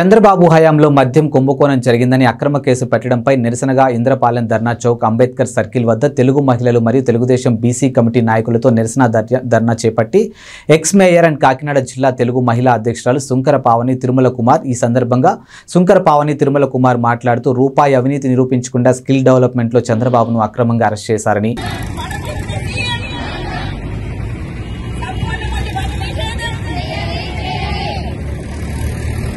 చంద్రబాబు హయాంలో మద్యం కుంభకోణం జరిగిందని అక్రమ కేసు పెట్టడంపై నిరసనగా ఇంద్రపాలెం ధర్నా చౌక్ అంబేద్కర్ సర్కిల్ వద్ద తెలుగు మహిళలు మరియు తెలుగుదేశం బీసీ కమిటీ నాయకులతో నిరసన ధర్నా చేపట్టి ఎక్స్ మేయర్ అండ్ కాకినాడ జిల్లా తెలుగు మహిళా అధ్యక్షురాలు శుంకర పావని తిరుమల కుమార్ ఈ సందర్భంగా శుంకర పావని తిరుమల కుమార్ మాట్లాడుతూ రూపాయి అవినీతి నిరూపించకుండా స్కిల్ డెవలప్మెంట్లో చంద్రబాబును అక్రమంగా అరెస్ట్ చేశారని